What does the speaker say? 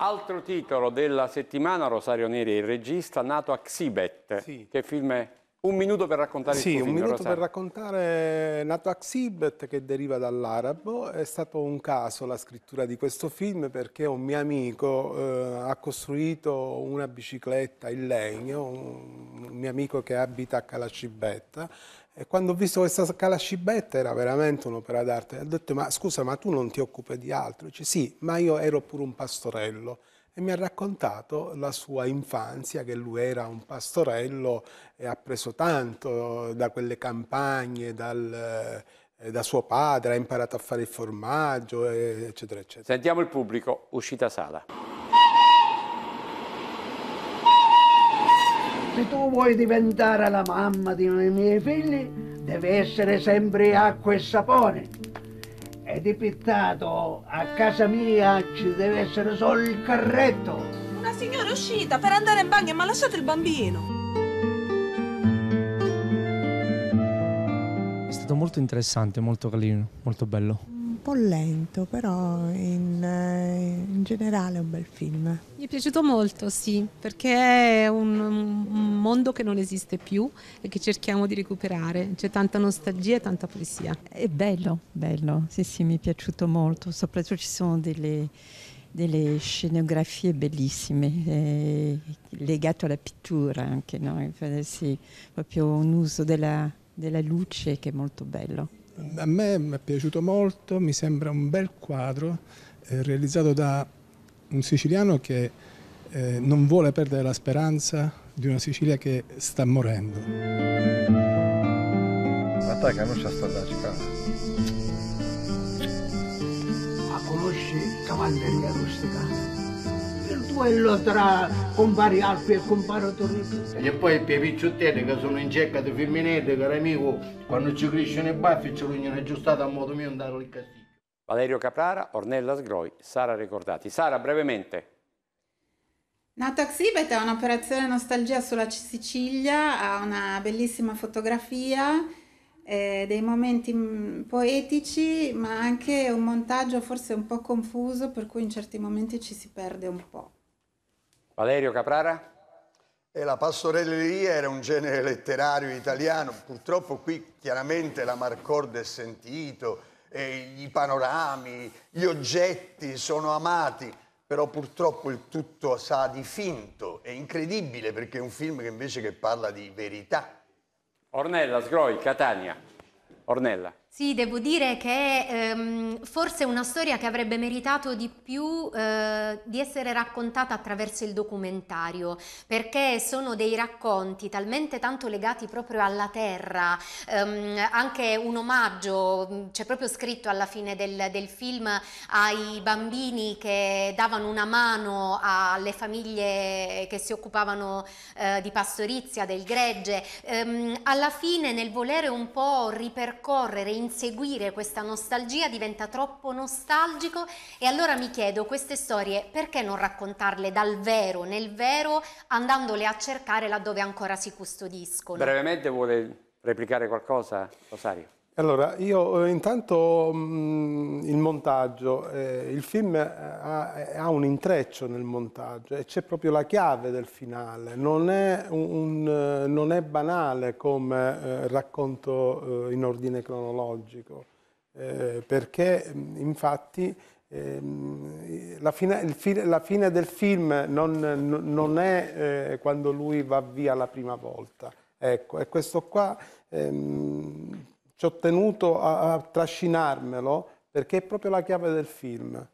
Altro titolo della settimana, Rosario Neri il regista, nato a Xibet. Sì. Che film è? Un minuto per raccontare sì, il Sì, un minuto Rosario. per raccontare Nato a Xibet che deriva dall'arabo. È stato un caso la scrittura di questo film perché un mio amico eh, ha costruito una bicicletta in legno, un, mio amico che abita a Calacibetta e quando ho visto questa scala scibetta era veramente un'opera d'arte. Ho detto, ma scusa, ma tu non ti occupi di altro? Dice, sì, ma io ero pure un pastorello. E mi ha raccontato la sua infanzia, che lui era un pastorello e ha preso tanto da quelle campagne, dal, eh, da suo padre, ha imparato a fare il formaggio, eccetera, eccetera. Sentiamo il pubblico, uscita sala. Se tu vuoi diventare la mamma dei miei figli, deve essere sempre acqua e sapone. E depittato a casa mia ci deve essere solo il carretto. Una signora è uscita per andare in bagno e mi ha lasciato il bambino. È stato molto interessante, molto carino, molto bello po' lento, però in, eh, in, generale è un bel film. Mi è piaciuto molto, sì, perché è un, un mondo che non esiste più e che cerchiamo di recuperare. C'è tanta nostalgia e tanta poesia. È bello, bello, sì, sì, mi è piaciuto molto. Soprattutto ci sono delle delle scenografie bellissime eh, legate alla pittura anche, no? sì, proprio un uso della, della luce che è molto bello. A me mi è piaciuto molto, mi sembra un bel quadro eh, realizzato da un siciliano che eh, non vuole perdere la speranza di una Sicilia che sta morendo. Guarda che non c'è stata la conosci Cavalleria Rustica? quello tra compari Alpi e comparo Torino. E poi per picciottette che sono in cerca di femminette, caro amico, quando ci crescono i baffi ci vogliono aggiustare a modo mio andare in castiglio. Valerio Caprara, Ornella Sgroi, Sara Ricordati. Sara, brevemente. Nato Nataxibet è un'operazione nostalgia sulla Sicilia, ha una bellissima fotografia, eh, dei momenti mm, poetici, ma anche un montaggio forse un po' confuso, per cui in certi momenti ci si perde un po'. Valerio Caprara? E la pastorelleria era un genere letterario italiano, purtroppo qui chiaramente la Marcord è sentito, i panorami, gli oggetti sono amati, però purtroppo il tutto sa di finto, è incredibile perché è un film che invece che parla di verità. Ornella Sgroi, Catania. Ornella. Sì, devo dire che ehm, forse è una storia che avrebbe meritato di più eh, di essere raccontata attraverso il documentario, perché sono dei racconti talmente tanto legati proprio alla terra, ehm, anche un omaggio, mm, c'è proprio scritto alla fine del, del, film, ai bambini che davano una mano alle famiglie che si occupavano eh, di pastorizia, del gregge. Ehm, alla fine nel volere un po' ripercorrere inseguire questa nostalgia diventa troppo nostalgico e allora mi chiedo queste storie perché non raccontarle dal vero, nel vero, andandole a cercare laddove ancora si custodiscono. Brevemente vuole replicare qualcosa, Rosario? Allora, io eh, intanto mh, mm, il montaggio, eh, il film eh, ha, eh, ha, un intreccio nel montaggio e c'è proprio la chiave del finale, non è, un, un, non è banale come eh, racconto eh, in ordine cronologico, perché mm, infatti ehm, la fine, fi, la, fine, del film non, non è quando lui va via la prima volta, ecco, e questo qua... Ehm, ci ho tenuto a, a trascinarmelo perché è proprio la chiave del film.